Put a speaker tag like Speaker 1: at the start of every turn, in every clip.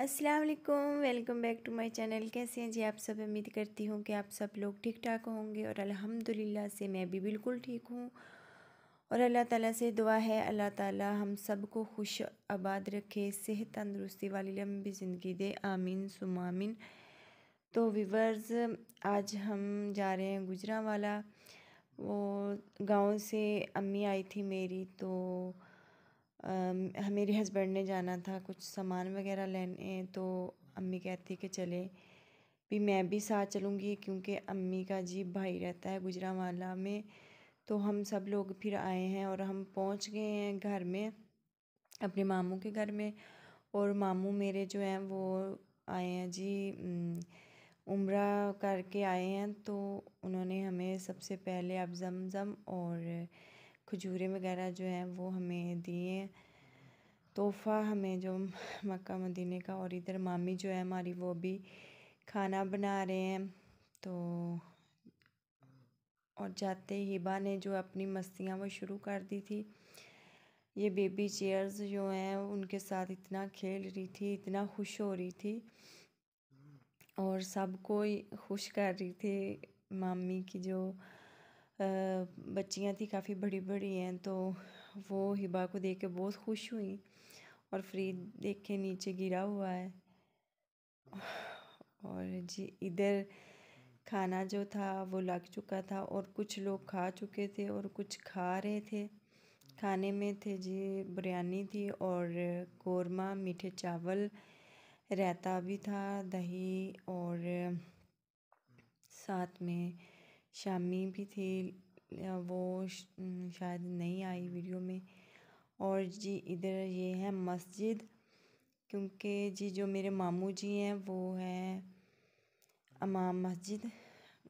Speaker 1: अस्सलाम वालेकुम welcome back to my channel कैसे हैं जी आप सब उम्मीद करती हूँ कि आप सब लोग ठीक ठाक होंगे और अल्हम्दुलिल्लाह से मैं भी बिल्कुल ठीक हूँ और अल्लाह ताला से दुआ है अल्लाह ताला हम सब को खुश आबाद रखे सेहत तंदरुस्ती वाली लंबी ज़िंदगी दे आमीन सुमामिन तो वीवर्स आज हम जा रहे हैं गुजरा वाला वो गाँव से अम्मी आई थी मेरी तो मेरे हस्बैंड ने जाना था कुछ सामान वगैरह लेने तो अम्मी कहती कि चले भी मैं भी साथ चलूँगी क्योंकि अम्मी का जी भाई रहता है गुजरावाला में तो हम सब लोग फिर आए हैं और हम पहुँच गए हैं घर में अपने मामू के घर में और मामू मेरे जो हैं वो आए हैं जी उम्र करके आए हैं तो उन्होंने हमें सबसे पहले अब जमज़म और खजूरें वगैरह जो हैं वो हमें दिए तोहफ़ा हमें जो मक्का मदीने का और इधर मामी जो है हमारी वो भी खाना बना रहे हैं तो और जाते हिबा ने जो अपनी मस्तियाँ वो शुरू कर दी थी ये बेबी चेयर्स जो हैं उनके साथ इतना खेल रही थी इतना खुश हो रही थी और सब कोई खुश कर रही थी मामी की जो बच्चियाँ थी काफ़ी बड़ी बड़ी हैं तो वो हिबा को देख के बहुत खुश हुई और फ्री देख के नीचे गिरा हुआ है और जी इधर खाना जो था वो लग चुका था और कुछ लोग खा चुके थे और कुछ खा रहे थे खाने में थे जी बिरयानी थी और कौरमा मीठे चावल रहता भी था दही और साथ में शामी भी थी वो शायद नहीं आई वीडियो में और जी इधर ये है मस्जिद क्योंकि जी जो मेरे मामू जी हैं वो है अमाम मस्जिद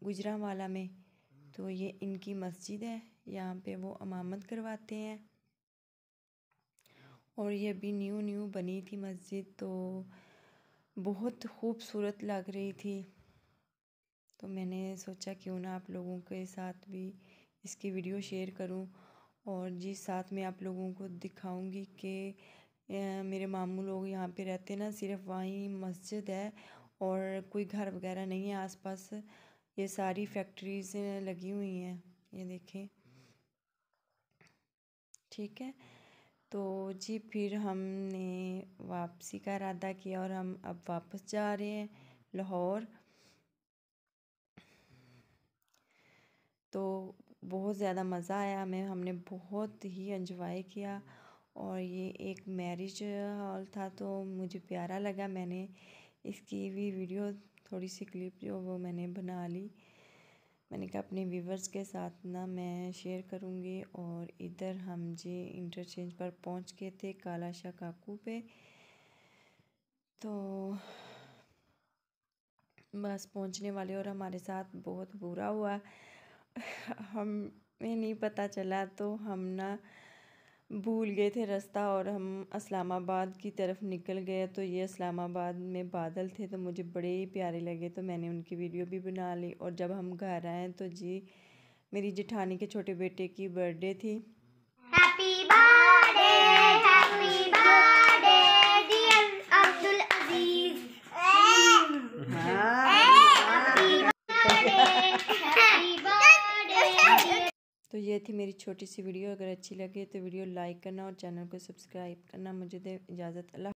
Speaker 1: गुजरा वाला में तो ये इनकी मस्जिद है यहाँ पे वो अमामत करवाते हैं और ये अभी न्यू न्यू बनी थी मस्जिद तो बहुत खूबसूरत लग रही थी तो मैंने सोचा क्यों ना आप लोगों के साथ भी इसकी वीडियो शेयर करूं और जी साथ में आप लोगों को दिखाऊंगी कि मेरे मामू लोग यहाँ पे रहते ना सिर्फ वहीं मस्जिद है और कोई घर वगैरह नहीं है आसपास ये सारी फैक्ट्रीज लगी हुई हैं ये देखें ठीक है तो जी फिर हमने वापसी का इरादा किया और हम अब वापस जा रहे हैं लाहौर तो बहुत ज़्यादा मज़ा आया हमें हमने बहुत ही इन्जॉय किया और ये एक मैरिज हॉल था तो मुझे प्यारा लगा मैंने इसकी भी वीडियो थोड़ी सी क्लिप जो वो मैंने बना ली मैंने कहा अपने व्यूवर्स के साथ ना मैं शेयर करूँगी और इधर हम जी इंटरचेंज पर पहुँच गए थे काला शाह काकू पे तो बस पहुँचने वाले और हमारे साथ बहुत बुरा हुआ हमें नहीं पता चला तो हम ना भूल गए थे रास्ता और हम इस्लामाबाद की तरफ निकल गए तो ये इस्लामाबाद में बादल थे तो मुझे बड़े ही प्यारे लगे तो मैंने उनकी वीडियो भी बना ली और जब हम घर आए तो जी मेरी जेठानी के छोटे बेटे की बर्थडे थी तो ये थी मेरी छोटी सी वीडियो अगर अच्छी लगे तो वीडियो लाइक करना और चैनल को सब्सक्राइब करना मुझे दे इजाज़त अल्लाह